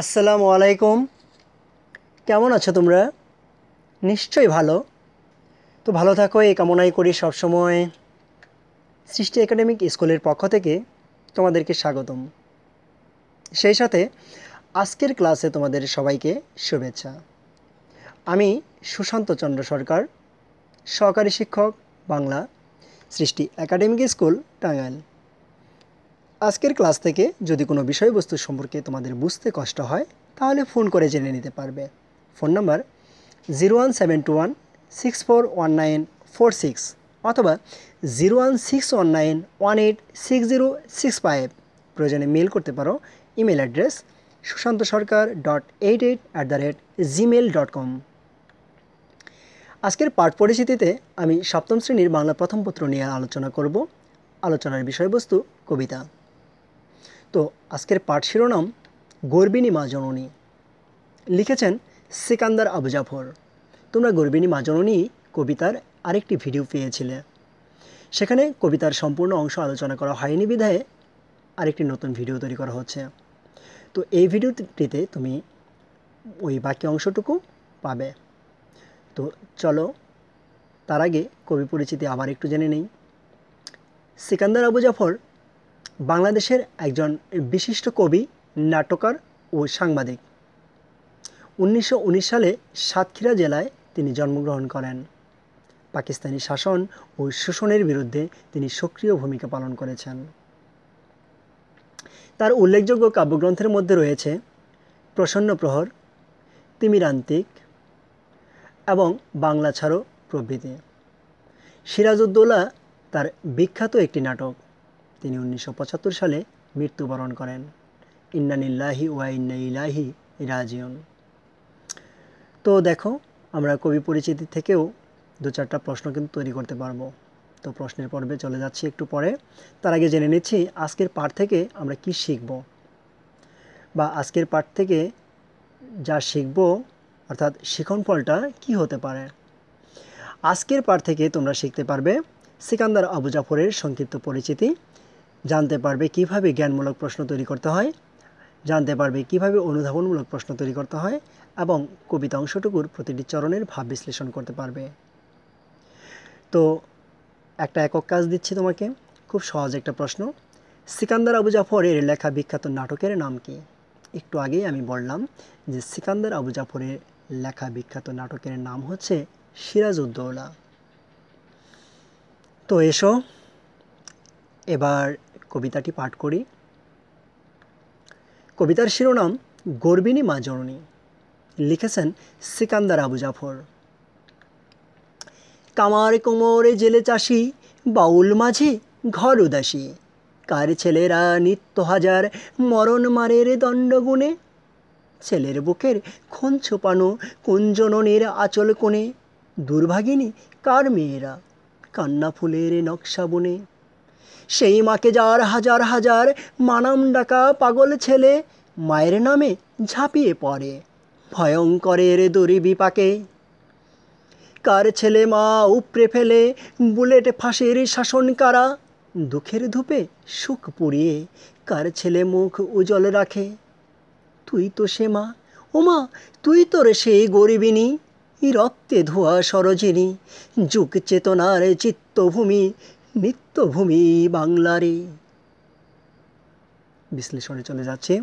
আসসালামু আলাইকুম কেমন আছো তোমরা নিশ্চয়ই ভালো তো ভালো থাকো এই কামনাই করি সবসময় সৃষ্টি একাডেমিক স্কুলের পক্ষ থেকে তোমাদেরকে স্বাগতম সেই সাথে আজকের ক্লাসে তোমাদের সবাইকে শুভেচ্ছা আমি সুশান্ত চন্দ্র সরকার সহকারী শিক্ষক বাংলা সৃষ্টি একাডেমিক স্কুল টাঙ্গাইল আজকের ক্লাস থেকে যদি কোনো বিষয়বস্তু সম্পর্কে তোমাদের বুঝতে কষ্ট হয় তাহলে ফোন করে জেনে নিতে পারবে phone number zero one seven two one six four one nine four six অথবা zero one six one nine one eight six zero six five প্রয়োজনে মেল করতে পারো email address Sushanta Sarkar dot eight eight at the rate Gmail dot com আজকের পাঠ পরিচিতিতে আমি সপ্তম শ্রেণীর বাংলা প্রথম পত্র নিয়ে আলোচনা করব আলোচনার বিষয়বস্তু কবিতা তো আজকের পাঠ শিরোনাম গর্বিণী মা জননী লিখেছেন সিকান্দার আবু জাফর তোমরা গর্বিণী মা জননী কবিতার আরেকটি ভিডিও পেয়েছিলে সেখানে কবিতার সম্পূর্ণ অংশ আলোচনা করা হয়নি বিধায় আরেকটি নতুন ভিডিও তৈরি করা হচ্ছে তো এই ভিডিওটিতে তুমি ওই বাকি অংশটুকু পাবে তো চলো তার আগে কবি পরিচিতি আবার একটু জেনে নেই সিকান্দার আবু জাফর বাংলাদেশের একজন বিশিষ্ট কবি নাটকার ও সাংবাদিক উনিশশো সালে সাতক্ষীরা জেলায় তিনি জন্মগ্রহণ করেন পাকিস্তানি শাসন ও শোষণের বিরুদ্ধে তিনি সক্রিয় ভূমিকা পালন করেছেন তার উল্লেখযোগ্য কাব্যগ্রন্থের মধ্যে রয়েছে প্রসন্ন প্রহর তিমিরান্তিক এবং বাংলা ছাড়ো প্রভৃতি সিরাজউদ্দৌলা তার বিখ্যাত একটি নাটক তিনি উনিশশো সালে মৃত্যুবরণ করেন ইন্নানিল্লাহি ওয়া ইন্নাইলাহি রাজিউন তো দেখো আমরা কবি পরিচিতি থেকেও দু চারটা প্রশ্ন কিন্তু তৈরি করতে পারবো তো প্রশ্নের পর্বে চলে যাচ্ছি একটু পরে তার আগে জেনে নিচ্ছি আজকের পাঠ থেকে আমরা কি শিখব বা আজকের পাঠ থেকে যা শিখব অর্থাৎ শিখনফলটা কি হতে পারে আজকের পাঠ থেকে তোমরা শিখতে পারবে সিকান্দার আবু জাফরের সংক্ষিপ্ত পরিচিতি জানতে পারবে কিভাবে জ্ঞানমূলক প্রশ্ন তৈরি করতে হয় জানতে পারবে কিভাবে অনুধাবনমূলক প্রশ্ন তৈরি করতে হয় এবং কবিতা অংশটুকুর প্রতিটি চরণের ভাব বিশ্লেষণ করতে পারবে তো একটা একক কাজ দিচ্ছি তোমাকে খুব সহজ একটা প্রশ্ন সিকান্দার আবু জাফরের লেখা বিখ্যাত নাটকের নাম কি একটু আগেই আমি বললাম যে সিকান্দার আবু জাফরের লেখা বিখ্যাত নাটকের নাম হচ্ছে সিরাজউদ্দৌলা তো এসো এবার কবিতাটি পাঠ করি কবিতার শিরোনাম গর্বিণী মা জননী লিখেছেন সিকান্দার আবু জাফর কামার কোমরে জেলে চাষি বাউল মাঝি ঘর উদাসী কার ছেলেরা নিত্য হাজার মরণ মারের দণ্ডগুণে ছেলের বুকের খুন ছোপানো কুঞ্জননের আচল কোণে দুর্ভাগিনী কার মেয়েরা কান্না ফুলের নকশা বনে সেই মাকে যার হাজার হাজার মানাম ডাকা পাগল ছেলে মায়ের নামে ঝাঁপিয়ে পড়ে ভয়ঙ্করের বিপাকে কার ছেলে মা উপরে ফেলে বুলেট ফাঁসের শাসন কারা দুঃখের ধূপে সুখ পুড়িয়ে কার ছেলে মুখ উজ্জ্বল রাখে তুই তো সে মা ও মা তুই তোর সেই গরিবিনী রক্তে ধোয়া সরোজিনী যুগ চেতনার চিত্তভূমি নিত্যভূমি বাংলারে বিশ্লেষণে চলে যাচ্ছে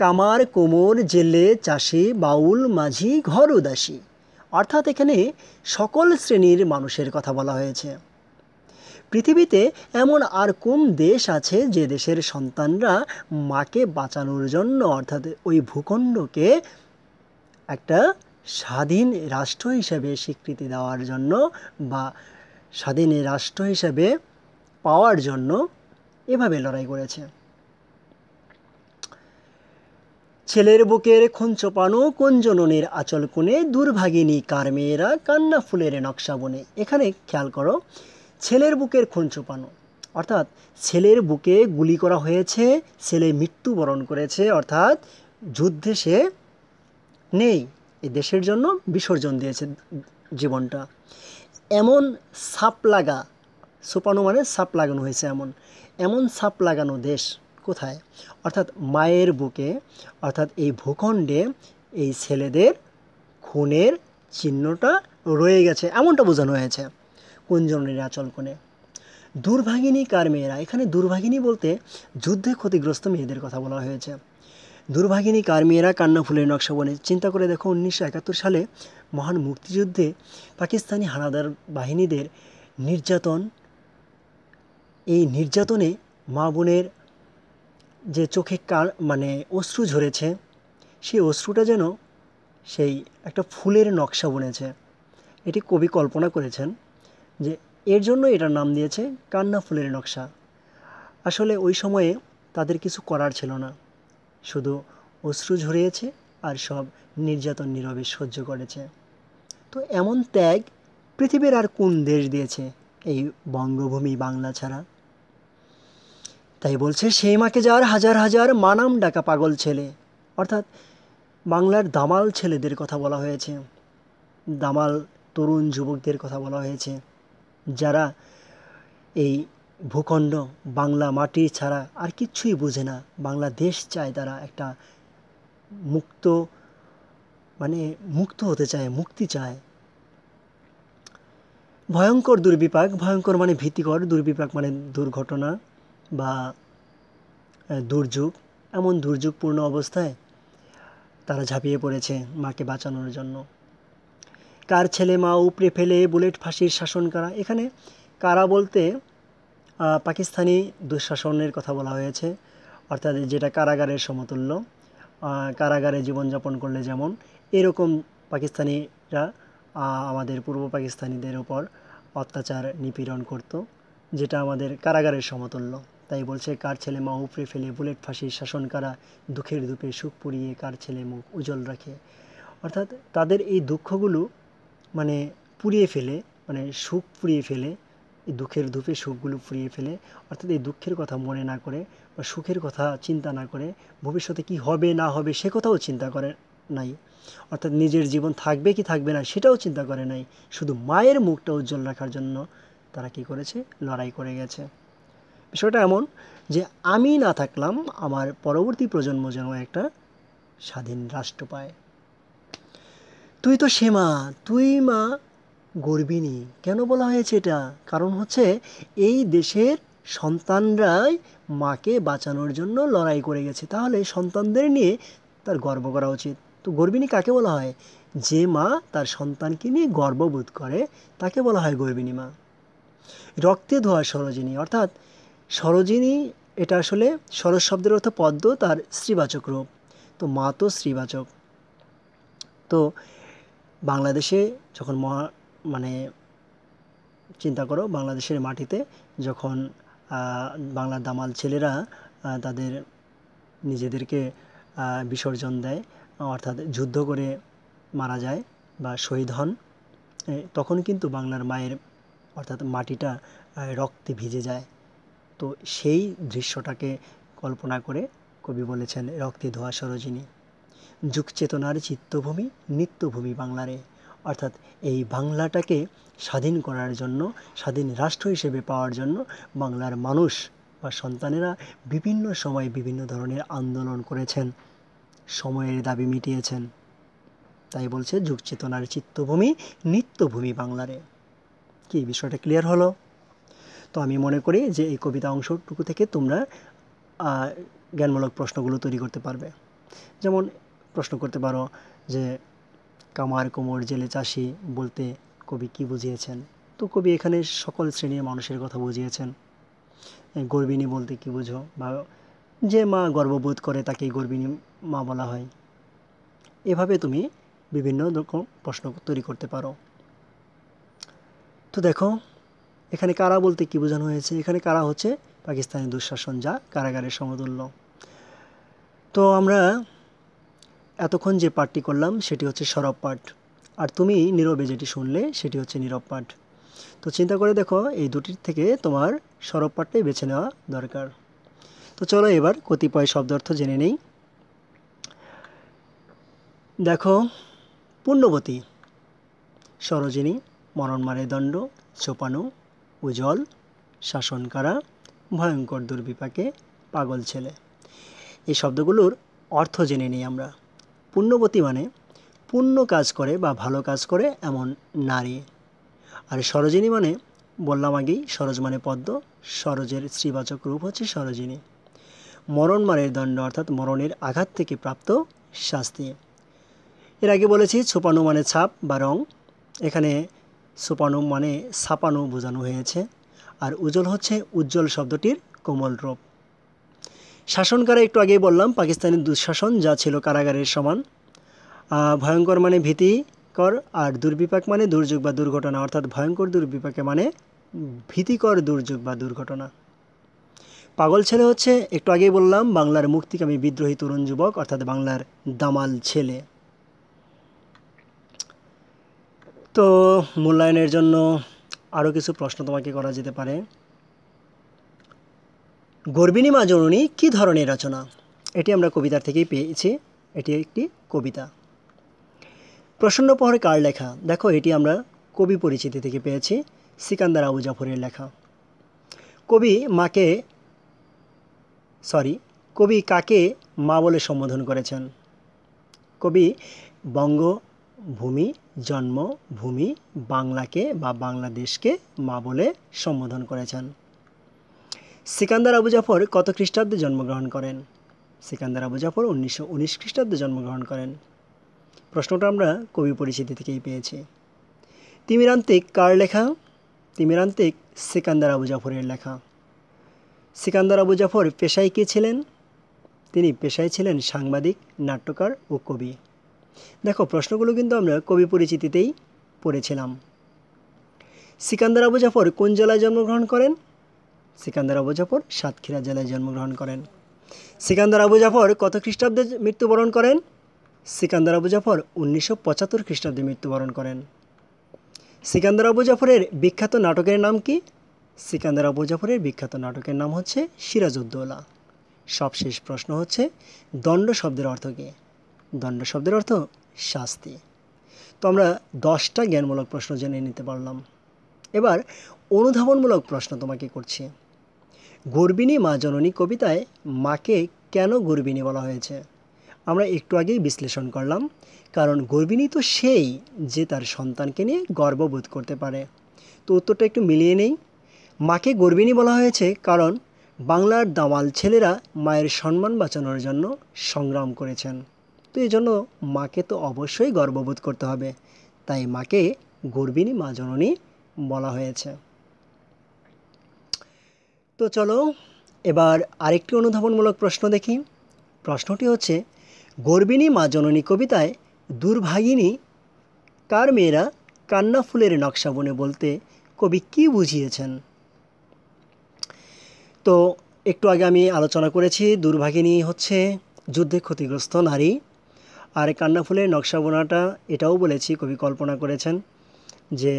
কামার কোমর জেলে চাষে বাউল মাঝি ঘর উদাসী অর্থাৎ এখানে সকল শ্রেণীর মানুষের কথা বলা হয়েছে পৃথিবীতে এমন আর কোন দেশ আছে যে দেশের সন্তানরা মাকে বাঁচানোর জন্য অর্থাৎ ওই ভূখণ্ডকে একটা স্বাধীন রাষ্ট্র হিসেবে স্বীকৃতি দেওয়ার জন্য বা স্বাধীন রাষ্ট্র হিসাবে পাওয়ার জন্য এভাবে লড়াই করেছে ছেলের বুকের খুন চোপানো কোন জননের আচল কোণে দুর্ভাগিনী কার মেয়েরা কান্না ফুলের নকশা বনে এখানে খেয়াল করো ছেলের বুকের খুন চোপানো অর্থাৎ ছেলের বুকে গুলি করা হয়েছে ছেলে মৃত্যুবরণ করেছে অর্থাৎ যুদ্ধে সে নেই এ দেশের জন্য বিসর্জন দিয়েছে জীবনটা এমন সাপ লাগা সোপানো মানে সাপ লাগানো হয়েছে এমন এমন সাপ লাগানো দেশ কোথায় অর্থাৎ মায়ের বুকে অর্থাৎ এই ভূখণ্ডে এই ছেলেদের খুনের চিহ্নটা রয়ে গেছে এমনটা বোঝানো হয়েছে কোন জনের আচল কোণে দুর্ভাগিনী কার মেয়েরা এখানে দুর্ভাগিনী বলতে যুদ্ধে ক্ষতিগ্রস্ত মেয়েদের কথা বলা হয়েছে দুর্ভাগিনী কার মেয়েরা কান্না ফুলের নকশা বনে চিন্তা করে দেখো উনিশশো একাত্তর সালে মহান মুক্তিযুদ্ধে পাকিস্তানি হানাদার বাহিনীদের নির্যাতন এই নির্যাতনে মা বোনের যে চোখে কার মানে অশ্রু ঝরেছে সেই অশ্রুটা যেন সেই একটা ফুলের নকশা বনেছে এটি কবি কল্পনা করেছেন যে এর জন্য এটার নাম দিয়েছে কান্না ফুলের নকশা আসলে ওই সময়ে তাদের কিছু করার ছিল না শুধু অশ্রু ঝরিয়েছে আর সব নির্যাতন নীরবে সহ্য করেছে তো এমন ত্যাগ পৃথিবীর আর কোন দেশ দিয়েছে এই বঙ্গভূমি বাংলা ছাড়া তাই বলছে সেই মাকে যাওয়ার হাজার হাজার মানাম ডাকা পাগল ছেলে অর্থাৎ বাংলার দামাল ছেলেদের কথা বলা হয়েছে দামাল তরুণ যুবকদের কথা বলা হয়েছে যারা এই ভূখণ্ড বাংলা মাটি ছাড়া আর কিছুই বোঝে না বাংলাদেশ চায় তারা একটা মুক্ত মানে মুক্ত হতে চায় মুক্তি চায় ভয়ঙ্কর দুর্বিপাক ভয়ঙ্কর মানে ভীতিকর দুর্বিপাক মানে দুর্ঘটনা বা দুর্যোগ এমন দুর্যোগপূর্ণ অবস্থায় তারা ঝাঁপিয়ে পড়েছে মাকে বাঁচানোর জন্য কার ছেলে মা উপড়ে ফেলে বুলেট ফাঁসির শাসন করা এখানে কারা বলতে পাকিস্তানি দুঃশাসনের কথা বলা হয়েছে অর্থাৎ যেটা কারাগারের সমতুল্য কারাগারে জীবনযাপন করলে যেমন এরকম পাকিস্তানিরা আমাদের পূর্ব পাকিস্তানিদের ওপর অত্যাচার নিপীড়ন করত যেটা আমাদের কারাগারের সমতুল্য তাই বলছে কার ছেলে মা উপড়ে ফেলে বুলেট ফাঁসি শাসন কারা দুঃখের ধূপে সুখ পুড়িয়ে কার ছেলে মুখ উজ্জ্বল রাখে অর্থাৎ তাদের এই দুঃখগুলো মানে পুড়িয়ে ফেলে মানে সুখ পুড়িয়ে ফেলে এই দুঃখের ধূপে সুখগুলো ফুরিয়ে ফেলে অর্থাৎ এই দুঃখের কথা মনে না করে বা সুখের কথা চিন্তা না করে ভবিষ্যতে কি হবে না হবে সে কথাও চিন্তা করে নাই অর্থাৎ নিজের জীবন থাকবে কি থাকবে না সেটাও চিন্তা করে নাই শুধু মায়ের মুখটা উজ্জ্বল রাখার জন্য তারা কি করেছে লড়াই করে গেছে বিষয়টা এমন যে আমি না থাকলাম আমার পরবর্তী প্রজন্ম যেন একটা স্বাধীন রাষ্ট্র পায় তুই তো সে মা তুই মা গর্বিণী কেন বলা হয়েছে এটা কারণ হচ্ছে এই দেশের সন্তানরাই মাকে বাঁচানোর জন্য লড়াই করে গেছে তাহলে সন্তানদের নিয়ে তার গর্ব করা উচিত তো গর্বিণী কাকে বলা হয় যে মা তার সন্তানকে নিয়ে গর্ববোধ করে তাকে বলা হয় গর্বিণী মা রক্তে ধোয়া সরোজিনী অর্থাৎ সরোজিনী এটা আসলে সরস শব্দের অর্থ পদ্ম তার শ্রীবাচক রূপ তো মা তো শ্রীবাচক তো বাংলাদেশে যখন মহা মানে চিন্তা করো বাংলাদেশের মাটিতে যখন বাংলা দামাল ছেলেরা তাদের নিজেদেরকে বিসর্জন দেয় অর্থাৎ যুদ্ধ করে মারা যায় বা শহীদ হন তখন কিন্তু বাংলার মায়ের অর্থাৎ মাটিটা রক্তে ভিজে যায় তো সেই দৃশ্যটাকে কল্পনা করে কবি বলেছেন রক্তে ধোয়া সরোজিনী যুগ চেতনার চিত্তভূমি নিত্যভূমি বাংলারে অর্থাৎ এই বাংলাটাকে স্বাধীন করার জন্য স্বাধীন রাষ্ট্র হিসেবে পাওয়ার জন্য বাংলার মানুষ বা সন্তানেরা বিভিন্ন সময় বিভিন্ন ধরনের আন্দোলন করেছেন সময়ের দাবি মিটিয়েছেন তাই বলছে যুগচেতনার চিত্তভূমি নিত্যভূমি বাংলারে কি বিষয়টা ক্লিয়ার হলো তো আমি মনে করি যে এই কবিতা অংশটুকু থেকে তোমরা জ্ঞানমূলক প্রশ্নগুলো তৈরি করতে পারবে যেমন প্রশ্ন করতে পারো যে কামার কোমর জেলে চাষি বলতে কবি কি বুঝিয়েছেন তো কবি এখানে সকল শ্রেণীর মানুষের কথা বুঝিয়েছেন গর্বিণী বলতে কি বুঝো বা যে মা গর্ববোধ করে তাকে গর্বিণী মা বলা হয় এভাবে তুমি বিভিন্ন রকম প্রশ্ন তৈরি করতে পারো তো দেখো এখানে কারা বলতে কি বোঝানো হয়েছে এখানে কারা হচ্ছে পাকিস্তানি দুঃশাসন যা কারাগারের সমতুল্য তো আমরা এতক্ষণ যে পাঠটি করলাম সেটি হচ্ছে সরব পাঠ আর তুমি নীরবে যেটি শুনলে সেটি হচ্ছে নীরব পাঠ তো চিন্তা করে দেখো এই দুটির থেকে তোমার সরব পাঠটাই বেছে নেওয়া দরকার তো চলো এবার কতিপয় শব্দ অর্থ জেনে নেই দেখো পুণ্যবতী সরোজিনী মারে দণ্ড ছোপানো উজ্জ্বল শাসন করা ভয়ঙ্কর দুর্বিপাকে পাগল ছেলে এই শব্দগুলোর অর্থ জেনে নিই আমরা পুণ্যবতী মানে পুণ্য কাজ করে বা ভালো কাজ করে এমন নারী আর সরোজিনী মানে বললাম আগেই সরোজ মানে পদ্ম সরোজের শ্রীবাচক রূপ হচ্ছে সরোজিনী মরণ মানের দণ্ড অর্থাৎ মরণের আঘাত থেকে প্রাপ্ত শাস্তি এর আগে বলেছি ছুপানু মানে ছাপ বা রং এখানে ছুপানু মানে ছাপানো বোঝানো হয়েছে আর উজ্জ্বল হচ্ছে উজ্জ্বল শব্দটির কোমল রূপ শাসনকারে একটু আগেই বললাম পাকিস্তানের দুঃশাসন যা ছিল কারাগারের সমান ভয়ঙ্কর মানে ভীতিকর আর দুর্বিপাক মানে দুর্যোগ বা দুর্ঘটনা অর্থাৎ ভয়ঙ্কর দুর্বিপাকে মানে ভীতিকর দুর্যোগ বা দুর্ঘটনা পাগল ছেলে হচ্ছে একটু আগেই বললাম বাংলার মুক্তিকামী বিদ্রোহী তরুণ যুবক অর্থাৎ বাংলার দামাল ছেলে তো মূল্যায়নের জন্য আরও কিছু প্রশ্ন তোমাকে করা যেতে পারে গর্বিণী মা কি কী ধরনের রচনা এটি আমরা কবিতার থেকেই পেয়েছি এটি একটি কবিতা প্রসন্ন প্রহর কার লেখা দেখো এটি আমরা কবি পরিচিতি থেকে পেয়েছি সিকান্দার আবু জাফরের লেখা কবি মাকে সরি কবি কাকে মা বলে সম্বোধন করেছেন কবি বঙ্গভূমি জন্মভূমি বাংলাকে বা বাংলাদেশকে মা বলে সম্বোধন করেছেন সিকান্দার আবু জাফর কত খ্রিস্টাব্দে জন্মগ্রহণ করেন সিকান্দার আবু জাফর উনিশশো উনিশ খ্রিস্টাব্দে জন্মগ্রহণ করেন প্রশ্নটা আমরা কবি পরিচিতি থেকেই পেয়েছি তিমিরান্তিক কার লেখা তিমিরান্তিক সিকান্দার আবু জাফরের লেখা সিকান্দার আবু জাফর পেশায় কী ছিলেন তিনি পেশায় ছিলেন সাংবাদিক নাট্যকার ও কবি দেখো প্রশ্নগুলো কিন্তু আমরা কবি পরিচিতিতেই পড়েছিলাম সিকান্দার আবু জাফর কোন জেলায় জন্মগ্রহণ করেন সিকান্দার আবু জাফর সাতক্ষীরা জেলায় জন্মগ্রহণ করেন সিকান্দার আবু জাফর কত খ্রিস্টাব্দে মৃত্যুবরণ করেন সিকান্দার আবু জাফর উনিশশো পঁচাত্তর খ্রিস্টাব্দে মৃত্যুবরণ করেন সিকান্দার আবু জাফরের বিখ্যাত নাটকের নাম কি সিকান্দার আবু জাফরের বিখ্যাত নাটকের নাম হচ্ছে সিরাজউদ্দৌলা সবশেষ প্রশ্ন হচ্ছে দণ্ড শব্দের অর্থ কী দণ্ড শব্দের অর্থ শাস্তি তো আমরা দশটা জ্ঞানমূলক প্রশ্ন জেনে নিতে পারলাম এবার অনুধাবনমূলক প্রশ্ন তোমাকে করছি গর্বিণী মা জননী কবিতায় মাকে কেন গর্বিণী বলা হয়েছে আমরা একটু আগেই বিশ্লেষণ করলাম কারণ গর্বিণী তো সেই যে তার সন্তানকে নিয়ে গর্ববোধ করতে পারে তো উত্তরটা একটু মিলিয়ে নেই মাকে গর্বিণী বলা হয়েছে কারণ বাংলার দামাল ছেলেরা মায়ের সম্মান বাঁচানোর জন্য সংগ্রাম করেছেন তো এই জন্য মাকে তো অবশ্যই গর্ববোধ করতে হবে তাই মাকে গর্বিণী মা জননী বলা হয়েছে তো চলো এবার আরেকটি অনুধাবনমূলক প্রশ্ন দেখি প্রশ্নটি হচ্ছে গর্বিণী মা জননী কবিতায় দুর্ভাগিনী কার মেয়েরা কান্না ফুলের নকশা বনে বলতে কবি কি বুঝিয়েছেন তো একটু আগে আমি আলোচনা করেছি দুর্ভাগিনী হচ্ছে যুদ্ধে ক্ষতিগ্রস্ত নারী আর কান্না ফুলের নকশা বোনাটা এটাও বলেছি কবি কল্পনা করেছেন যে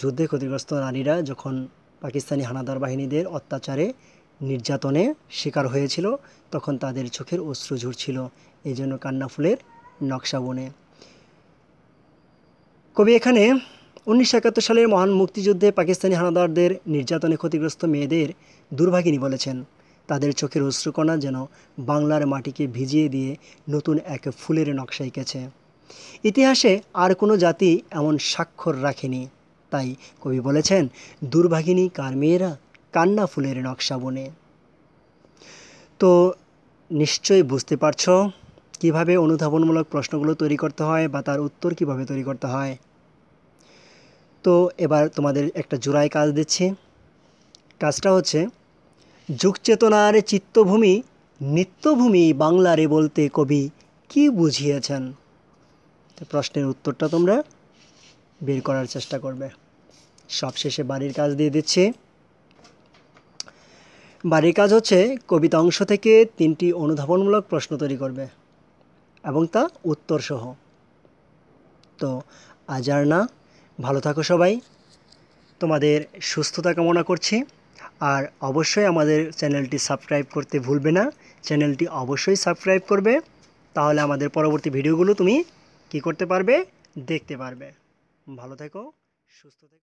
যুদ্ধে ক্ষতিগ্রস্ত নারীরা যখন পাকিস্তানি হানাদার বাহিনীদের অত্যাচারে নির্যাতনে শিকার হয়েছিল তখন তাদের চোখের অশ্রু ঝরছিল এই জন্য কান্নাফুলের নকশা বনে কবি এখানে উনিশশো একাত্তর সালের মহান মুক্তিযুদ্ধে পাকিস্তানি হানাদারদের নির্যাতনে ক্ষতিগ্রস্ত মেয়েদের দুর্ভাগিনী বলেছেন তাদের চোখের অশ্রুকণা যেন বাংলার মাটিকে ভিজিয়ে দিয়ে নতুন এক ফুলের নকশা এঁকেছে ইতিহাসে আর কোনো জাতি এমন স্বাক্ষর রাখেনি তাই কবি বলেছেন দুর্ভাগিনী কার মেয়েরা কান্না ফুলের নকশা বনে তো নিশ্চয়ই বুঝতে পারছো কিভাবে অনুধাবনমূলক প্রশ্নগুলো তৈরি করতে হয় বা তার উত্তর কিভাবে তৈরি করতে হয় তো এবার তোমাদের একটা জোড়ায় কাজ দিচ্ছি কাজটা হচ্ছে যুগচেতনার চিত্তভূমি নিত্যভূমি বাংলারে বলতে কবি কি বুঝিয়েছেন প্রশ্নের উত্তরটা তোমরা বের করার চেষ্টা করবে সবশেষে বাড়ির কাজ দিয়ে দিচ্ছি বাড়ির কাজ হচ্ছে কবিতা অংশ থেকে তিনটি অনুধাবনমূলক প্রশ্ন তৈরি করবে এবং তা উত্তরসহ তো আজ আর না ভালো থাকো সবাই তোমাদের সুস্থতা কামনা করছি আর অবশ্যই আমাদের চ্যানেলটি সাবস্ক্রাইব করতে ভুলবে না চ্যানেলটি অবশ্যই সাবস্ক্রাইব করবে তাহলে আমাদের পরবর্তী ভিডিওগুলো তুমি কি করতে পারবে দেখতে পারবে ভালো থেকো সুস্থ থেকো